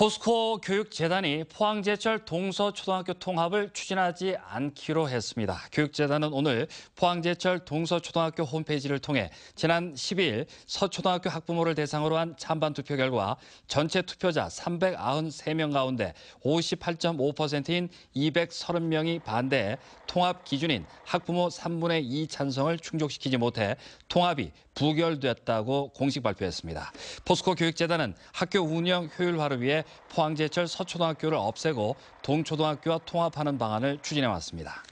포스코 교육재단이 포항제철 동서초등학교 통합을 추진하지 않기로 했습니다. 교육재단은 오늘 포항제철 동서초등학교 홈페이지를 통해 지난 12일 서초등학교 학부모를 대상으로 한 찬반 투표 결과 전체 투표자 393명 가운데 58.5%인 230명이 반대해 통합 기준인 학부모 3분의 2 찬성을 충족시키지 못해 통합이 부결되었다고 공식 발표했습니다. 포스코 교육재단은 학교 운영 효율화를 위해 포항제철 서초등학교를 없애고 동초등학교와 통합하는 방안을 추진해 왔습니다.